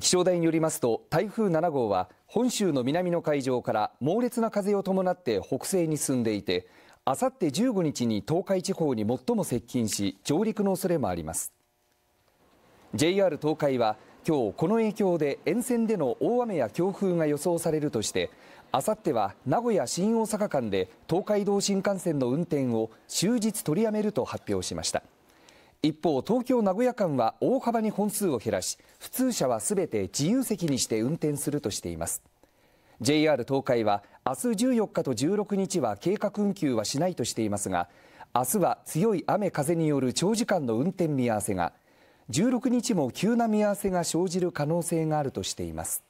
気象台によりますと台風7号は本州の南の海上から猛烈な風を伴って北西に進んでいてあさって15日に東海地方に最も接近し上陸の恐れもあります JR 東海は今日この影響で沿線での大雨や強風が予想されるとしてあさっては名古屋新大阪間で東海道新幹線の運転を終日取りやめると発表しました一方東京名古屋間は大幅に本数を減らし普通車は全て自由席にして運転するとしています JR 東海は明日14日と16日は計画運休はしないとしていますが明日は強い雨風による長時間の運転見合わせが16日も急な見合わせが生じる可能性があるとしています